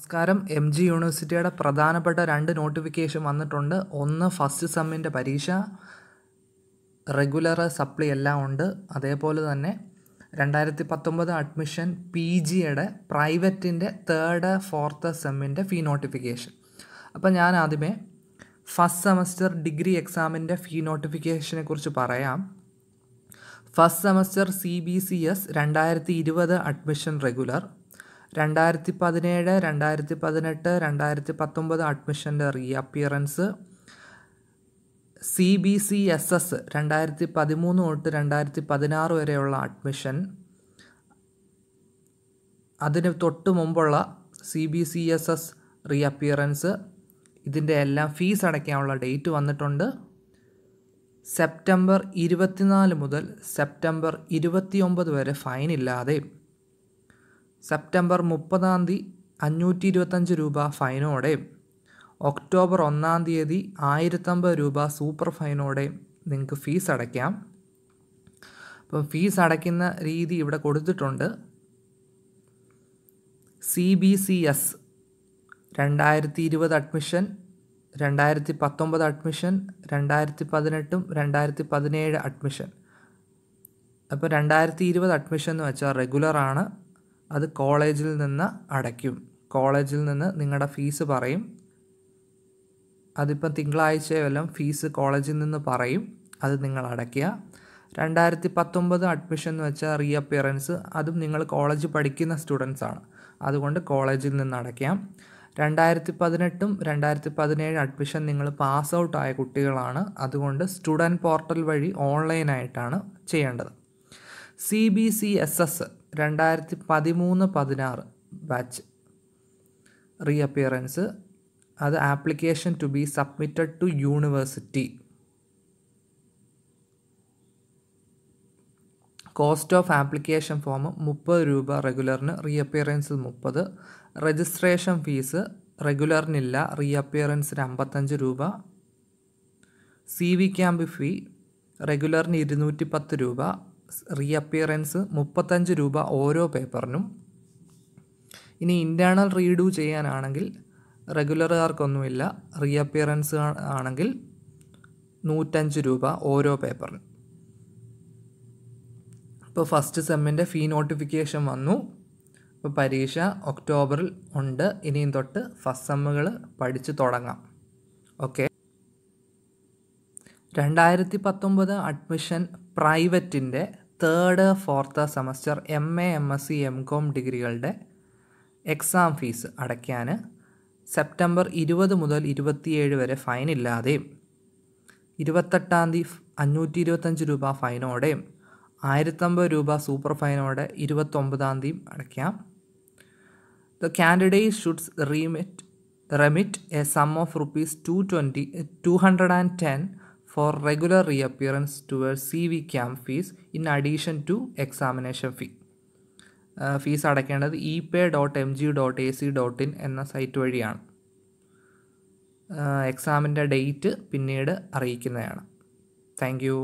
നമസ്കാരം M G യൂണിവേഴ്സിറ്റിയുടെ പ്രധാനപ്പെട്ട രണ്ട് നോട്ടിഫിക്കേഷൻ വന്നിട്ടുണ്ട് ഒന്ന് ഫസ്റ്റ് സെമ്മിൻ്റെ പരീക്ഷ റെഗുലർ സപ്ലി എല്ലാം ഉണ്ട് അതേപോലെ തന്നെ രണ്ടായിരത്തി പത്തൊമ്പത് അഡ്മിഷൻ പി ജിയുടെ പ്രൈവറ്റിൻ്റെ തേർഡ് ഫോർത്ത് സെമ്മിൻ്റെ ഫീ നോട്ടിഫിക്കേഷൻ അപ്പോൾ ഞാൻ ആദ്യമേ ഫസ്റ്റ് സെമസ്റ്റർ ഡിഗ്രി എക്സാമിൻ്റെ ഫീ നോട്ടിഫിക്കേഷനെ കുറിച്ച് പറയാം first semester C B C S രണ്ടായിരത്തി ഇരുപത് അഡ്മിഷൻ റെഗുലർ രണ്ടായിരത്തി പതിനേഴ് രണ്ടായിരത്തി പതിനെട്ട് രണ്ടായിരത്തി പത്തൊമ്പത് അഡ്മിഷൻ്റെ reappearance C B C S S രണ്ടായിരത്തി പതിമൂന്ന് തൊട്ട് രണ്ടായിരത്തി പതിനാറ് വരെയുള്ള അഡ്മിഷൻ അതിന് തൊട്ട് മുമ്പുള്ള C B C S S reappearance ഇതിൻ്റെ എല്ലാം ഫീസ് അടയ്ക്കാനുള്ള ഡേറ്റ് വന്നിട്ടുണ്ട് സെപ്റ്റംബർ ഇരുപത്തിനാല് മുതൽ സെപ്റ്റംബർ ഇരുപത്തിയൊമ്പത് വരെ ഫൈനില്ലാതെയും സെപ്റ്റംബർ മുപ്പതാം തീയതി അഞ്ഞൂറ്റി ഇരുപത്തഞ്ച് രൂപ ഫൈനോടെയും ഒക്ടോബർ ഒന്നാം തീയതി ആയിരത്തമ്പത് രൂപ സൂപ്പർ ഫൈനോടെയും നിങ്ങൾക്ക് ഫീസ് അടയ്ക്കാം അപ്പം ഫീസ് അടയ്ക്കുന്ന രീതി ഇവിടെ കൊടുത്തിട്ടുണ്ട് സി ബി സി എസ് രണ്ടായിരത്തി ഇരുപത് അഡ്മിഷൻ രണ്ടായിരത്തി പത്തൊമ്പത് അഡ്മിഷൻ രണ്ടായിരത്തി പതിനെട്ടും രണ്ടായിരത്തി പതിനേഴ് അഡ്മിഷൻ അപ്പോൾ രണ്ടായിരത്തി ഇരുപത് അഡ്മിഷൻ എന്ന് വെച്ചാൽ റെഗുലറാണ് അത് കോളേജിൽ നിന്ന് അടയ്ക്കും കോളേജിൽ നിന്ന് നിങ്ങളുടെ ഫീസ് പറയും അതിപ്പം തിങ്കളാഴ്ചയെല്ലാം ഫീസ് കോളേജിൽ നിന്ന് പറയും അത് നിങ്ങൾ അടയ്ക്കുക രണ്ടായിരത്തി പത്തൊമ്പത് അഡ്മിഷൻ എന്ന് വെച്ചാൽ റീ അപ്പിയറൻസ് അതും നിങ്ങൾ കോളേജ് പഠിക്കുന്ന സ്റ്റുഡൻസ് ആണ് അതുകൊണ്ട് കോളേജിൽ നിന്ന് അടയ്ക്കാം രണ്ടായിരത്തി പതിനെട്ടും രണ്ടായിരത്തി പതിനേഴ് അഡ്മിഷൻ നിങ്ങൾ പാസ് ഔട്ട് ആയ കുട്ടികളാണ് അതുകൊണ്ട് സ്റ്റുഡൻറ്റ് പോർട്ടൽ വഴി ഓൺലൈനായിട്ടാണ് ചെയ്യേണ്ടത് C B C S S രണ്ടായിരത്തി പതിമൂന്ന് പതിനാറ് ബാച്ച് റീ അപ്പിയറൻസ് അത് application to be submitted to university cost of application form മുപ്പത് രൂപ റെഗുലറിന് റീ അപ്പിയറൻസിൽ മുപ്പത് രജിസ്ട്രേഷൻ ഫീസ് റെഗുലറിനില്ല റീ അപ്പിയറൻസിന് അമ്പത്തഞ്ച് രൂപ സി വി ക്യാമ്പ് ഫീ റെഗുലറിന് ഇരുന്നൂറ്റി പത്ത് രൂപ റീഅപ്പിയറൻസ് മുപ്പത്തഞ്ച് രൂപ ഓരോ പേപ്പറിനും ഇനി ഇൻറ്റേണൽ റീഡു ചെയ്യാനാണെങ്കിൽ റെഗുലറുകാർക്കൊന്നുമില്ല റീഅപ്പിയറൻസ് ആണെങ്കിൽ നൂറ്റഞ്ച് രൂപ ഓരോ പേപ്പറിനും ഇപ്പോൾ ഫസ്റ്റ് സെമ്മിൻ്റെ ഫീ നോട്ടിഫിക്കേഷൻ വന്നു ഇപ്പോൾ പരീക്ഷ ഒക്ടോബറിൽ ഉണ്ട് ഇനിയും തൊട്ട് ഫസ്റ്റ് സെമ്മുകൾ പഠിച്ചു തുടങ്ങാം ഓക്കെ രണ്ടായിരത്തി പത്തൊമ്പത് അഡ്മിഷൻ പ്രൈവറ്റിൻ്റെ third fourth semester M A M S C M com ഡിഗ്രികളുടെ എക്സാം ഫീസ് അടയ്ക്കാൻ സെപ്റ്റംബർ ഇരുപത് മുതൽ ഇരുപത്തിയേഴ് വരെ ഫൈൻ ഇല്ലാതെയും ഇരുപത്തെട്ടാം തീയതി അഞ്ഞൂറ്റി ഇരുപത്തഞ്ച് രൂപ ഫൈനോടെയും ആയിരത്തമ്പത് രൂപ സൂപ്പർ ഫൈനോടെ ഇരുപത്തൊമ്പതാം തീയതി അടയ്ക്കാം the candidate should remit remit a sum of rupees two twenty two hundred and ten for regular reappearance towards C V camp fees in addition to examination fee fees അടയ്ക്കേണ്ടത് E pay dot M G dot A C dot in എന്ന site വഴിയാണ് എക്സാമിൻ്റെ date പിന്നീട് അറിയിക്കുന്നതാണ് thank you